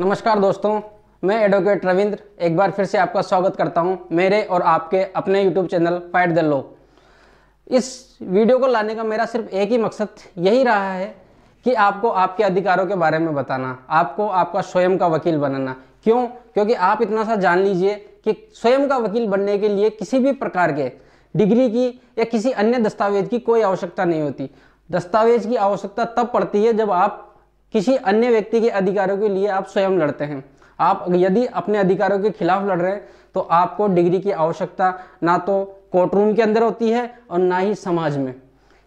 नमस्कार दोस्तों मैं एडवोकेट रविंद्र एक बार फिर से आपका स्वागत करता हूं मेरे और आपके अपने YouTube channel fight the low इस वीडियो को लाने का मेरा सिर्फ एक ही मकसद यही रहा है कि आपको आपके अधिकारों के बारे में बताना आपको आपका स्वयं का वकील बनाना क्यों क्योंकि आप इतना सा जान लीजिए कि स्वयं का वकील बनने के लिए किसी भी प्रकार के डिग्री की या किसी अन्य दस्तावेज की कोई आवश्यकता नहीं होती दस्तावेज की आवश्यकता तब पड़ती है जब आप किसी अन्य व्यक्ति के अधिकारों के लिए आप स्वयं लड़ते हैं आप यदि अपने अधिकारों के खिलाफ लड़ रहे हैं तो आपको डिग्री की आवश्यकता ना तो कोर्टरूम के अंदर होती है और ना ही समाज में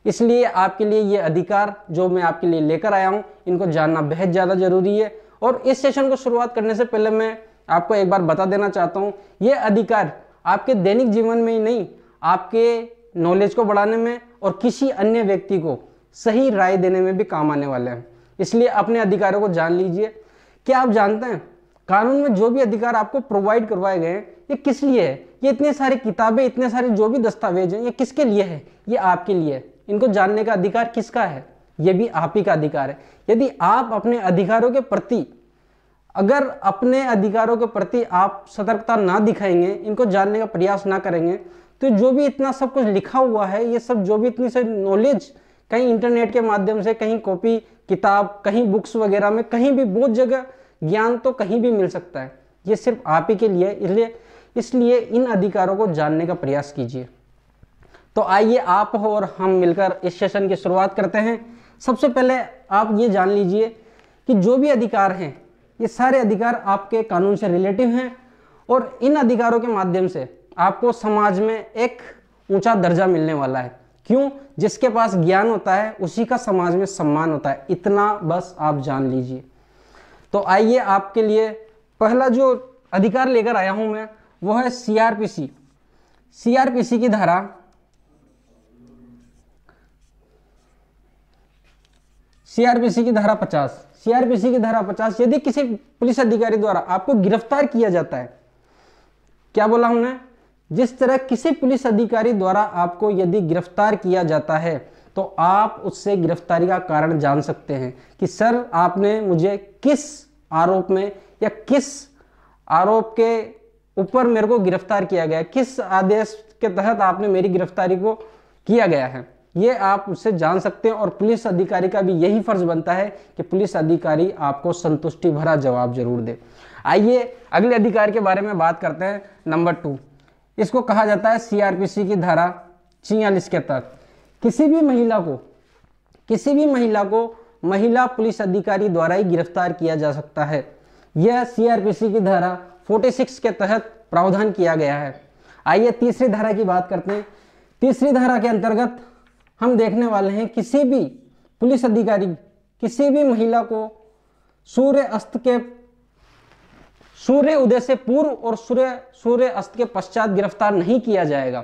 इसलिए आपके लिए ये अधिकार जो मैं आपके लिए लेकर आया हूँ इनको जानना बेहद ज़्यादा ज़रूरी है और इस सेशन को शुरुआत करने से पहले मैं आपको एक बार बता देना चाहता हूँ ये अधिकार आपके दैनिक जीवन में ही नहीं आपके नॉलेज को बढ़ाने में और किसी अन्य व्यक्ति को सही राय देने में भी काम आने वाले हैं इसलिए अपने अधिकारों को जान लीजिए क्या आप जानते हैं कानून में जो भी अधिकार आपको प्रोवाइड करवाए गए हैं ये किस लिए है ये इतने सारी किताबें इतने सारे जो भी दस्तावेज हैं ये किसके लिए है ये आपके लिए है इनको जानने का अधिकार किसका है ये भी आप ही का अधिकार है यदि आप अपने अधिकारों के प्रति अगर अपने अधिकारों के प्रति आप सतर्कता ना दिखाएंगे इनको जानने का प्रयास ना करेंगे तो जो भी इतना सब कुछ लिखा हुआ है ये सब जो भी इतनी सारी नॉलेज कहीं इंटरनेट के माध्यम से कहीं कॉपी किताब कहीं बुक्स वगैरह में कहीं भी बहुत जगह ज्ञान तो कहीं भी मिल सकता है ये सिर्फ आप ही के लिए इसलिए इसलिए इन अधिकारों को जानने का प्रयास कीजिए तो आइए आप और हम मिलकर इस सेशन की शुरुआत करते हैं सबसे पहले आप ये जान लीजिए कि जो भी अधिकार हैं ये सारे अधिकार आपके कानून से रिलेटिव हैं और इन अधिकारों के माध्यम से आपको समाज में एक ऊंचा दर्जा मिलने वाला है क्यों जिसके पास ज्ञान होता है उसी का समाज में सम्मान होता है इतना बस आप जान लीजिए तो आइए आपके लिए पहला जो अधिकार लेकर आया हूं मैं वो है सीआरपीसी सीआरपीसी की धारा सीआरपीसी की धारा 50 सीआरपीसी की धारा 50 यदि किसी पुलिस अधिकारी द्वारा आपको गिरफ्तार किया जाता है क्या बोला हमने जिस तरह किसी पुलिस अधिकारी द्वारा आपको यदि गिरफ्तार किया जाता है तो आप उससे गिरफ्तारी का कारण जान सकते हैं कि सर आपने मुझे किस आरोप में या किस आरोप के ऊपर मेरे को गिरफ्तार किया गया किस आदेश के तहत आपने मेरी गिरफ्तारी को किया गया है ये आप उससे जान सकते हैं और पुलिस अधिकारी का भी यही फर्ज बनता है कि पुलिस अधिकारी आपको संतुष्टि भरा जवाब जरूर दे आइए अगले अधिकार के बारे में बात करते हैं नंबर टू इसको कहा जाता है सीआरपीसी की धारा छियालीस के तहत किसी भी महिला को किसी भी महिला को महिला पुलिस अधिकारी द्वारा ही गिरफ्तार किया जा सकता है यह सीआरपीसी की धारा 46 के तहत प्रावधान किया गया है आइए तीसरी धारा की बात करते हैं तीसरी धारा के अंतर्गत हम देखने वाले हैं किसी भी पुलिस अधिकारी किसी भी महिला को सूर्य अस्त के सूर्य उदय से पूर्व और सूर्य सूर्य अस्त के पश्चात गिरफ्तार नहीं किया जाएगा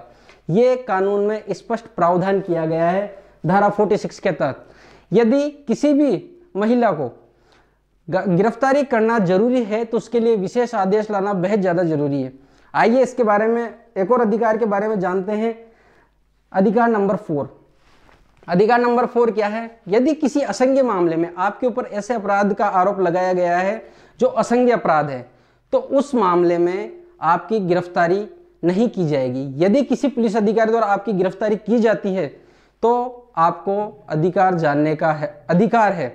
ये कानून में स्पष्ट प्रावधान किया गया है धारा 46 के तहत यदि किसी भी महिला को गिरफ्तारी करना जरूरी है तो उसके लिए विशेष आदेश लाना बेहद ज़्यादा जरूरी है आइए इसके बारे में एक और अधिकार के बारे में जानते हैं अधिकार नंबर फोर अधिकार नंबर फोर क्या है यदि किसी असंज्ञ मामले में आपके ऊपर ऐसे अपराध का आरोप लगाया गया है जो असंघ्य अपराध है तो उस मामले में आपकी गिरफ्तारी नहीं की जाएगी यदि किसी पुलिस अधिकारी द्वारा आपकी गिरफ्तारी की जाती है तो आपको अधिकार जानने का है अधिकार है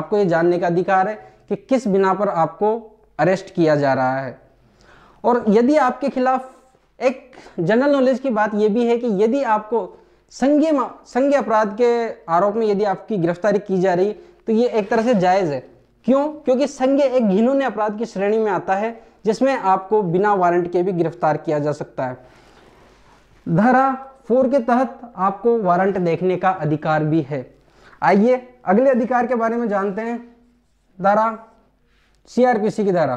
आपको ये जानने का अधिकार है कि किस बिना पर आपको अरेस्ट किया जा रहा है और यदि आपके खिलाफ एक जनरल नॉलेज की बात यह भी है कि यदि आपको संज्ञ संज्ञ अपराध के आरोप में यदि आपकी गिरफ्तारी की जा रही तो ये एक तरह से जायज़ है क्यों क्योंकि संज्ञ एक घिनौने अपराध की श्रेणी में आता है जिसमें आपको बिना वारंट के भी गिरफ्तार किया जा सकता है धारा फोर के तहत आपको वारंट देखने का अधिकार भी है आइए अगले अधिकार के बारे में जानते हैं धारा सीआरपीसी की धारा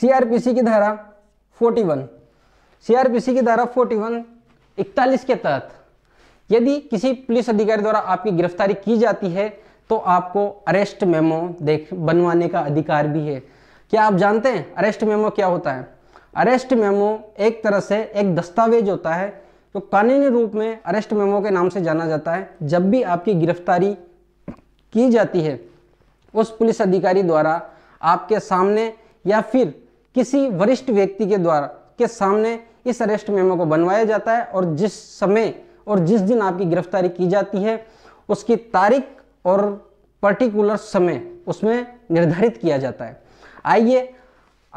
सीआरपीसी की धारा 41 सीआरपीसी की धारा 41 41 के तहत यदि किसी पुलिस अधिकारी द्वारा आपकी गिरफ्तारी की जाती है तो आपको अरेस्ट मेमो देख बनवाने का अधिकार भी है क्या आप जानते हैं अरेस्ट मेमो क्या होता है अरेस्ट मेमो एक तरह से एक दस्तावेज होता है जो तो कानूनी रूप में अरेस्ट मेमो के नाम से जाना जाता है जब भी आपकी गिरफ्तारी की जाती है उस पुलिस अधिकारी द्वारा आपके सामने या फिर किसी वरिष्ठ व्यक्ति के द्वारा के सामने इस अरेस्ट मेमो को बनवाया जाता है और जिस समय और जिस दिन आपकी गिरफ्तारी की जाती है उसकी तारीख और पर्टिकुलर समय उसमें निर्धारित किया जाता है आइए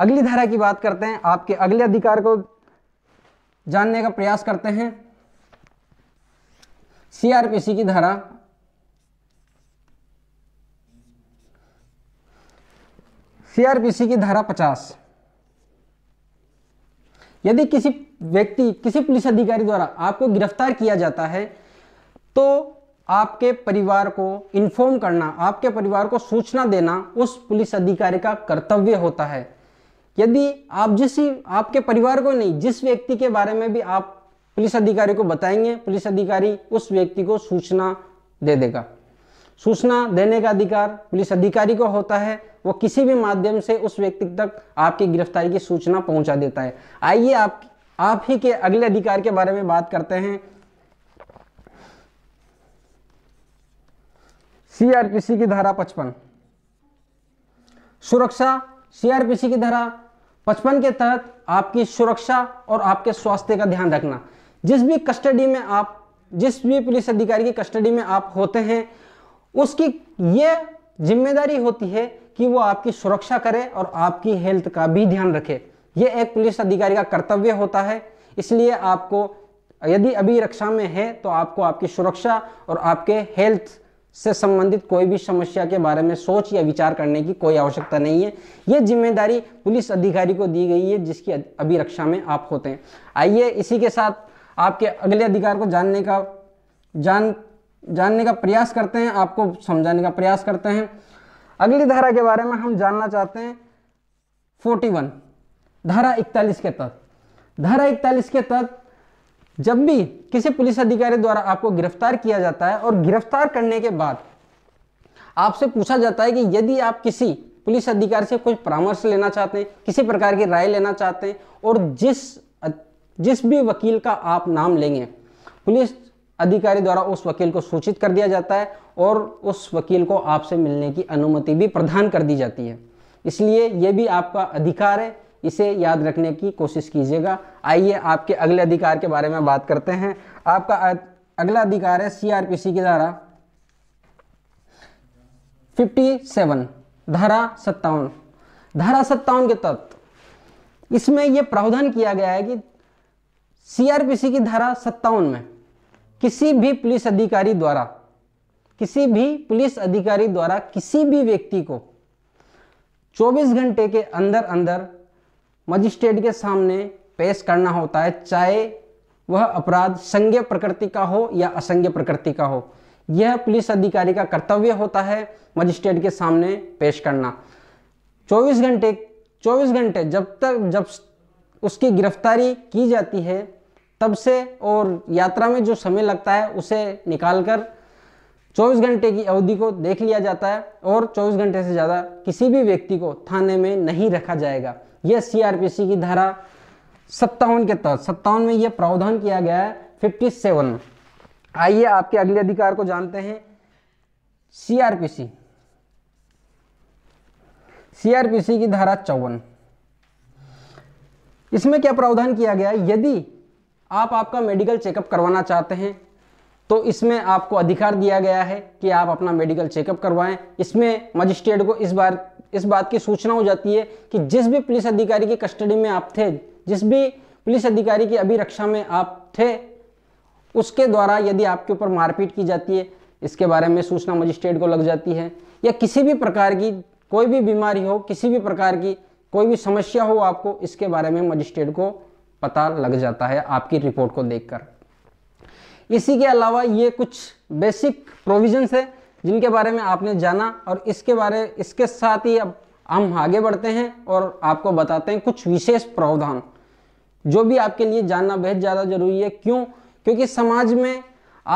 अगली धारा की बात करते हैं आपके अगले अधिकार को जानने का प्रयास करते हैं सीआरपीसी की धारा सीआरपीसी की धारा 50 यदि किसी व्यक्ति किसी पुलिस अधिकारी द्वारा आपको गिरफ्तार किया जाता है तो आपके परिवार को इन्फॉर्म करना आपके परिवार को सूचना देना उस पुलिस अधिकारी का कर्तव्य होता है यदि आप जिस आपके परिवार को नहीं जिस व्यक्ति के बारे में भी आप पुलिस अधिकारी को बताएंगे पुलिस अधिकारी उस व्यक्ति को सूचना दे देगा सूचना देने का अधिकार पुलिस अधिकारी को होता है वो किसी भी माध्यम से उस व्यक्ति तक आपकी गिरफ्तारी की सूचना पहुंचा देता है आइए आप आप ही के अगले अधिकार के बारे में बात करते हैं सीआरपीसी की धारा पचपन सुरक्षा सीआरपीसी की धारा पचपन के तहत आपकी सुरक्षा और आपके स्वास्थ्य का ध्यान रखना जिस भी कस्टडी में आप जिस भी पुलिस अधिकारी की कस्टडी में आप होते हैं उसकी ये जिम्मेदारी होती है कि वो आपकी सुरक्षा करे और आपकी हेल्थ का भी ध्यान रखे ये एक पुलिस अधिकारी का कर्तव्य होता है इसलिए आपको यदि अभी रक्षा में है तो आपको आपकी सुरक्षा और आपके हेल्थ से संबंधित कोई भी समस्या के बारे में सोच या विचार करने की कोई आवश्यकता नहीं है ये जिम्मेदारी पुलिस अधिकारी को दी गई है जिसकी अभिरक्षा में आप होते हैं आइए इसी के साथ आपके अगले अधिकार को जानने का जान जानने का प्रयास करते हैं आपको समझाने का प्रयास करते हैं अगली धारा के बारे में हम जानना चाहते हैं 41 धारा 41 के तहत धारा 41 के तहत जब भी किसी पुलिस अधिकारी द्वारा आपको गिरफ्तार किया जाता है और गिरफ्तार करने के बाद आपसे पूछा जाता है कि यदि आप किसी पुलिस अधिकारी से कुछ परामर्श लेना चाहते हैं किसी प्रकार की राय लेना चाहते हैं और जिस जिस भी वकील का आप नाम लेंगे पुलिस अधिकारी द्वारा उस वकील को सूचित कर दिया जाता है और उस वकील को आपसे मिलने की अनुमति भी प्रदान कर दी जाती है इसलिए यह भी आपका अधिकार है इसे याद रखने की कोशिश कीजिएगा आइए आपके अगले अधिकार के बारे में बात करते हैं आपका अगला अधिकार है सीआरपीसी की धारा 57 धारा सत्तावन धारा सत्तावन के तत्व इसमें यह प्रावधान किया गया है कि सीआरपीसी की धारा सत्तावन में किसी भी पुलिस अधिकारी द्वारा किसी भी पुलिस अधिकारी द्वारा किसी भी व्यक्ति को 24 घंटे के अंदर अंदर मजिस्ट्रेट के सामने पेश करना होता है चाहे वह अपराध संज्ञ प्रकृति का हो या असंज्ञ प्रकृति का हो यह पुलिस अधिकारी का कर्तव्य होता है मजिस्ट्रेट के सामने पेश करना 24 घंटे 24 घंटे जब तक जब उसकी गिरफ्तारी की जाती है तब से और यात्रा में जो समय लगता है उसे निकाल कर चौबीस घंटे की अवधि को देख लिया जाता है और चौबीस घंटे से ज़्यादा किसी भी व्यक्ति को थाने में नहीं रखा जाएगा यह सीआरपीसी की धारा सत्तावन के तहत सत्तावन में यह प्रावधान किया गया है फिफ्टी सेवन आइए आपके अगले अधिकार को जानते हैं सीआरपीसी सीआरपीसी की धारा चौवन इसमें क्या प्रावधान किया गया यदि आप आपका मेडिकल चेकअप करवाना चाहते हैं तो इसमें आपको अधिकार दिया गया है कि आप अपना मेडिकल चेकअप करवाएं इसमें मजिस्ट्रेट को इस बार इस बात की सूचना हो जाती है कि जिस भी पुलिस अधिकारी की कस्टडी में आप थे जिस भी पुलिस अधिकारी की अभिरक्षा में आप थे उसके द्वारा यदि आपके ऊपर मारपीट की जाती है इसके बारे में सूचना मजिस्ट्रेट को लग जाती है या किसी भी प्रकार की कोई भी बीमारी हो किसी भी प्रकार की कोई भी समस्या हो आपको इसके बारे में मजिस्ट्रेट को पता लग जाता है आपकी रिपोर्ट को देखकर इसी के अलावा ये कुछ बेसिक प्रोविजंस है जिनके बारे में आपने जाना और इसके बारे इसके साथ ही अब हम आगे बढ़ते हैं और आपको बताते हैं कुछ विशेष प्रावधान जो भी आपके लिए जानना बेहद ज़्यादा जरूरी है क्यों क्योंकि समाज में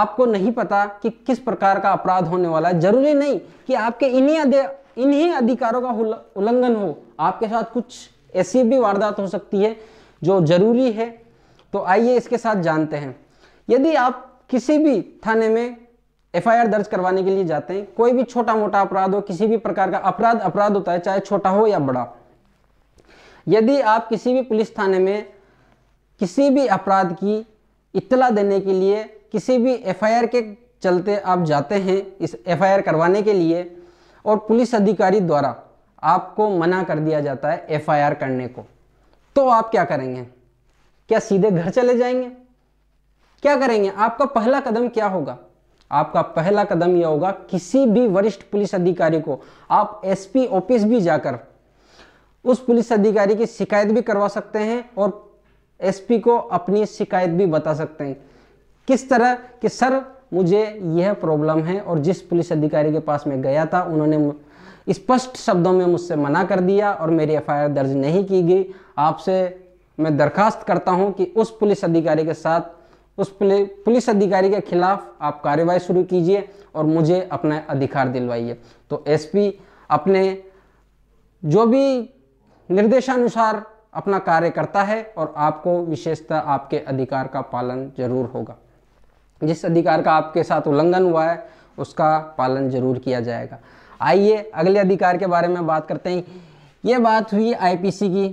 आपको नहीं पता कि किस प्रकार का अपराध होने वाला है जरूरी नहीं कि आपके इन्हीं इन्हीं अधिकारों का उल्लंघन हो आपके साथ कुछ ऐसी भी वारदात हो सकती है जो ज़रूरी है तो आइए इसके साथ जानते हैं यदि आप किसी भी थाने में एफआईआर दर्ज करवाने के लिए जाते हैं कोई भी छोटा मोटा अपराध हो किसी भी प्रकार का अपराध अपराध होता है चाहे छोटा हो या बड़ा यदि आप किसी भी पुलिस थाने में किसी भी अपराध की इतला देने के लिए किसी भी एफआईआर के चलते आप जाते हैं इस एफआईआर करवाने के लिए और पुलिस अधिकारी द्वारा आपको मना कर दिया जाता है एफआईआर करने को तो आप क्या करेंगे क्या सीधे घर चले जाएंगे क्या करेंगे आपका पहला कदम क्या होगा आपका पहला कदम यह होगा किसी भी वरिष्ठ पुलिस अधिकारी को आप एसपी ऑफिस भी जाकर उस पुलिस अधिकारी की शिकायत भी करवा सकते हैं और एसपी को अपनी शिकायत भी बता सकते हैं किस तरह कि सर मुझे यह प्रॉब्लम है और जिस पुलिस अधिकारी के पास मैं गया था उन्होंने स्पष्ट शब्दों में मुझसे मना कर दिया और मेरी एफ दर्ज नहीं की गई आपसे मैं दरखास्त करता हूं कि उस पुलिस अधिकारी के साथ उस पुलिस अधिकारी के खिलाफ आप कार्रवाई शुरू कीजिए और मुझे अपना अधिकार दिलवाइए तो एसपी अपने जो भी निर्देशानुसार अपना कार्य करता है और आपको विशेषतः आपके अधिकार का पालन जरूर होगा जिस अधिकार का आपके साथ उल्लंघन हुआ है उसका पालन जरूर किया जाएगा आइए अगले अधिकार के बारे में बात करते हैं ये बात हुई आईपीसी की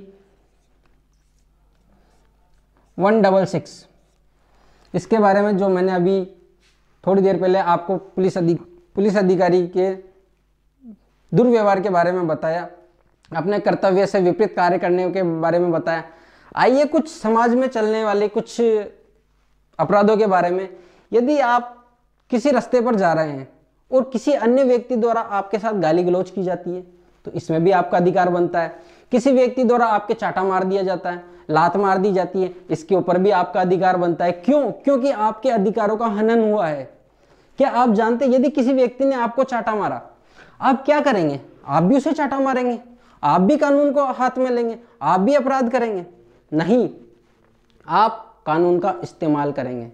वन डबल सिक्स इसके बारे में जो मैंने अभी थोड़ी देर पहले आपको पुलिस अधिक पुलिस अधिकारी के दुर्व्यवहार के बारे में बताया अपने कर्तव्य से विपरीत कार्य करने के बारे में बताया आइए कुछ समाज में चलने वाले कुछ अपराधों के बारे में यदि आप किसी रास्ते पर जा रहे हैं और किसी अन्य व्यक्ति द्वारा आपके साथ गाली गलौज की जाती है तो इसमें भी आपका अधिकार बनता है किसी व्यक्ति द्वारा आपके चाटा मार दिया जाता है लात मार दी जाती है इसके ऊपर भी आपका अधिकार बनता है क्यों क्योंकि आपके अधिकारों का हनन हुआ है क्या आप जानते यदि किसी व्यक्ति ने आपको चाटा मारा आप क्या करेंगे आप भी उसे चाटा मारेंगे आप भी कानून को हाथ में लेंगे आप भी अपराध करेंगे नहीं आप कानून का इस्तेमाल करेंगे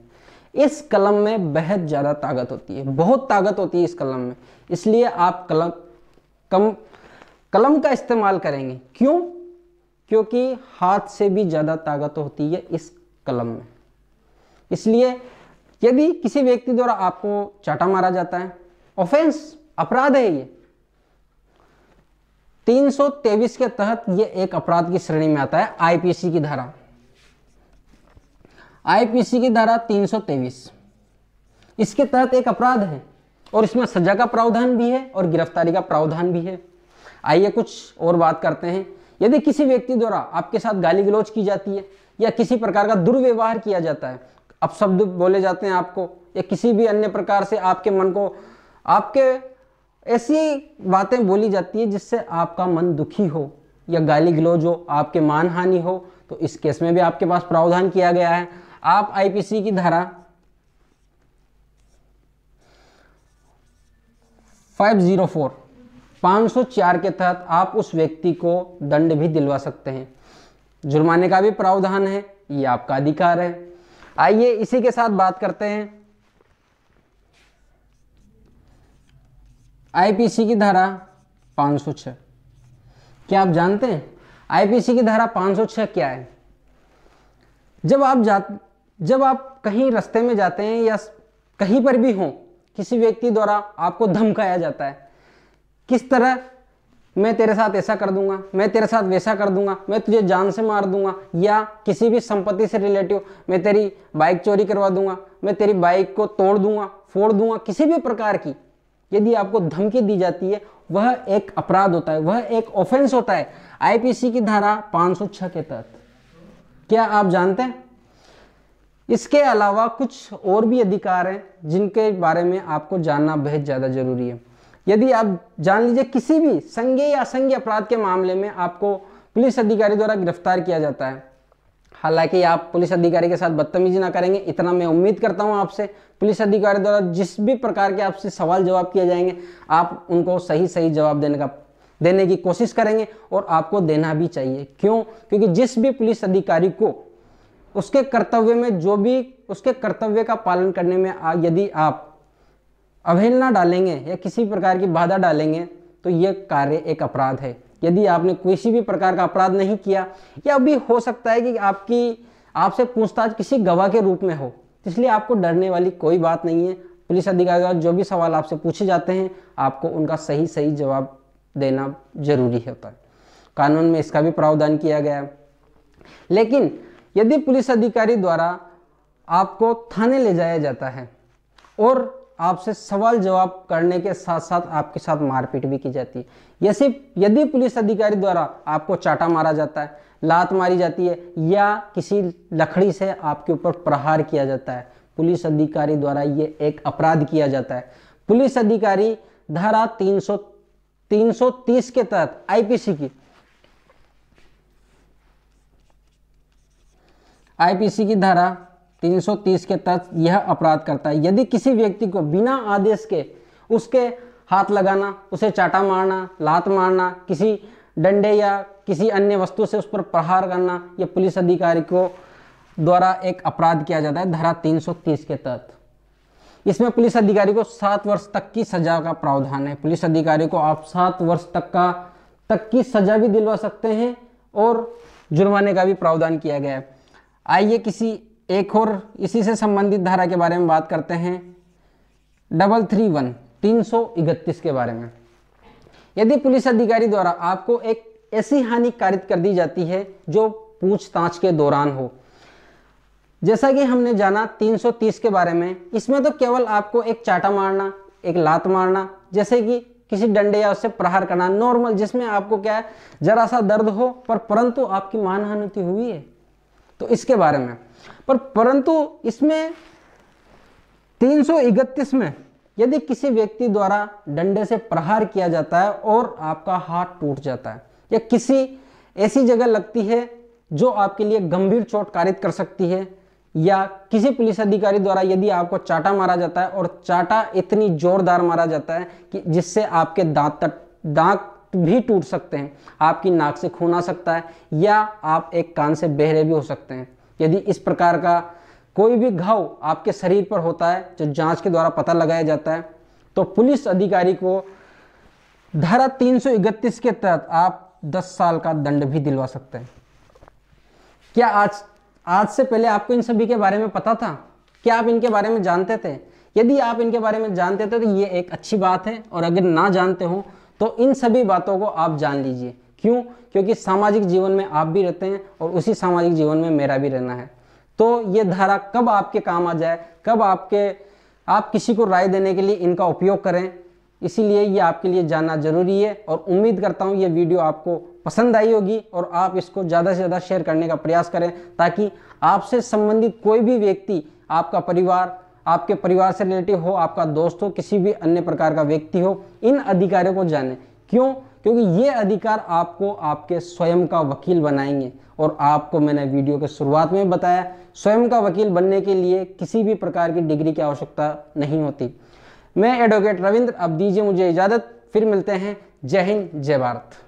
इस कलम में बेहद ज़्यादा ताकत होती है बहुत ताकत होती है इस कलम में इसलिए आप कलम कम कलम का इस्तेमाल करेंगे क्यों क्योंकि हाथ से भी ज़्यादा ताकत होती है इस कलम में इसलिए यदि किसी व्यक्ति द्वारा आपको चाटा मारा जाता है ऑफेंस अपराध है ये तीन के तहत ये एक अपराध की श्रेणी में आता है आईपीसी की धारा आईपीसी की धारा 323 इसके तहत एक अपराध है और इसमें सजा का प्रावधान भी है और गिरफ्तारी का प्रावधान भी है आइए कुछ और बात करते हैं यदि किसी व्यक्ति द्वारा आपके साथ गाली गलोच की जाती है या किसी प्रकार का दुर्व्यवहार किया जाता है अपशब्द बोले जाते हैं आपको या किसी भी अन्य प्रकार से आपके मन को आपके ऐसी बातें बोली जाती है जिससे आपका मन दुखी हो या गाली गलौज हो आपके मान हानि हो तो इस केस में भी आपके पास प्रावधान किया गया है आप आईपीसी की धारा 504 504 के तहत आप उस व्यक्ति को दंड भी दिलवा सकते हैं जुर्माने का भी प्रावधान है ये आपका अधिकार है आइए इसी के साथ बात करते हैं आईपीसी की धारा 506 क्या आप जानते हैं आईपीसी की धारा 506 क्या है जब आप जा जब आप कहीं रास्ते में जाते हैं या कहीं पर भी हो किसी व्यक्ति द्वारा आपको धमकाया जाता है किस तरह मैं तेरे साथ ऐसा कर दूंगा मैं तेरे साथ वैसा कर दूंगा मैं तुझे जान से मार दूंगा या किसी भी संपत्ति से रिलेटिव मैं तेरी बाइक चोरी करवा दूंगा मैं तेरी बाइक को तोड़ दूंगा फोड़ दूंगा किसी भी प्रकार की यदि आपको धमकी दी जाती है वह एक अपराध होता है वह एक ऑफेंस होता है आईपीसी की धारा पांच के तहत क्या आप जानते हैं इसके अलावा कुछ और भी अधिकार हैं जिनके बारे में आपको जानना बेहद ज़्यादा जरूरी है यदि आप जान लीजिए किसी भी संज्ञा या असंज्ञ अपराध के मामले में आपको पुलिस अधिकारी द्वारा गिरफ्तार किया जाता है हालांकि आप पुलिस अधिकारी के साथ बदतमीजी ना करेंगे इतना मैं उम्मीद करता हूं आपसे पुलिस अधिकारी द्वारा जिस भी प्रकार के आपसे सवाल जवाब किए जाएंगे आप उनको सही सही जवाब देने का देने की कोशिश करेंगे और आपको देना भी चाहिए क्यों क्योंकि जिस भी पुलिस अधिकारी को उसके कर्तव्य में जो भी उसके कर्तव्य का पालन करने में यदि आप अवहेलना डालेंगे या किसी प्रकार की बाधा डालेंगे तो यह कार्य एक अपराध है यदि आपने किसी भी प्रकार का अपराध नहीं किया या अभी हो सकता है कि आपकी आपसे पूछताछ किसी गवाह के रूप में हो इसलिए आपको डरने वाली कोई बात नहीं है पुलिस अधिकारी जो भी सवाल आपसे पूछे जाते हैं आपको उनका सही सही जवाब देना जरूरी होता है कानून में इसका भी प्रावधान किया गया है लेकिन यदि पुलिस अधिकारी द्वारा आपको थाने ले जाया जाता है और आपसे सवाल जवाब करने के साथ साथ आपके साथ मारपीट भी की जाती है यह सिर्फ यदि पुलिस अधिकारी द्वारा आपको चाटा मारा जाता है लात मारी जाती है या किसी लकड़ी से आपके ऊपर प्रहार किया जाता है पुलिस अधिकारी द्वारा ये एक अपराध किया जाता है पुलिस अधिकारी धारा 300 330 के तहत आईपीसी की आईपीसी की धारा 330 के तहत यह अपराध करता है यदि किसी व्यक्ति को बिना आदेश के उसके हाथ लगाना उसे चाटा मारना लात मारना किसी डंडे या किसी अन्य वस्तु से उस पर प्रहार करना यह पुलिस अधिकारी को द्वारा एक अपराध किया जाता है धारा 330 के तहत इसमें पुलिस अधिकारी को सात वर्ष तक की सजा का प्रावधान है पुलिस अधिकारी को आप सात वर्ष तक का तक की सजा भी दिलवा सकते हैं और जुर्माने का भी प्रावधान किया गया है आइए किसी एक और इसी से संबंधित धारा के बारे में बात करते हैं डबल थ्री वन तीन सौ इकतीस के बारे में यदि पुलिस अधिकारी द्वारा आपको एक ऐसी हानि कारित कर दी जाती है जो पूछताछ के दौरान हो जैसा कि हमने जाना 330 के बारे में इसमें तो केवल आपको एक चाटा मारना एक लात मारना जैसे कि किसी डंडे या उससे प्रहार करना नॉर्मल जिसमें आपको क्या है जरा सा दर्द हो पर परंतु आपकी मानहानि तो हुई है तो इसके बारे में पर परंतु इसमें तीन में यदि किसी व्यक्ति द्वारा डंडे से प्रहार किया जाता है और आपका हाथ टूट जाता है या किसी ऐसी जगह लगती है जो आपके लिए गंभीर चोट कारित कर सकती है या किसी पुलिस अधिकारी द्वारा यदि आपको चाटा मारा जाता है और चाटा इतनी जोरदार मारा जाता है कि जिससे आपके दांत तक दांत भी टूट सकते हैं आपकी नाक से खून आ सकता है या आप एक कान से बहरे भी हो सकते हैं यदि इस प्रकार का कोई भी घाव आपके शरीर पर होता है जो जांच के द्वारा पता लगाया जाता है तो पुलिस अधिकारी को धारा तीन के तहत आप 10 साल का दंड भी दिलवा सकते हैं क्या आज आज से पहले आपको इन सभी के बारे में पता था क्या आप इनके बारे में जानते थे यदि आप इनके बारे में जानते थे तो ये एक अच्छी बात है और अगर ना जानते हो तो इन सभी बातों को आप जान लीजिए क्यों क्योंकि सामाजिक जीवन में आप भी रहते हैं और उसी सामाजिक जीवन में मेरा भी रहना है तो ये धारा कब आपके काम आ जाए कब आपके आप किसी को राय देने के लिए इनका उपयोग करें इसीलिए ये आपके लिए जानना जरूरी है और उम्मीद करता हूँ ये वीडियो आपको पसंद आई होगी और आप इसको ज़्यादा से ज़्यादा शेयर करने का प्रयास करें ताकि आपसे संबंधित कोई भी व्यक्ति आपका परिवार आपके परिवार से रिलेटिव हो आपका दोस्त हो किसी भी अन्य प्रकार का व्यक्ति हो इन अधिकारों को जाने क्यों क्योंकि ये अधिकार आपको आपके स्वयं का वकील बनाएंगे और आपको मैंने वीडियो के शुरुआत में बताया स्वयं का वकील बनने के लिए किसी भी प्रकार की डिग्री की आवश्यकता नहीं होती मैं एडवोकेट रविंद्र अब दीजिए मुझे इजाज़त फिर मिलते हैं जय हिंद जय भारत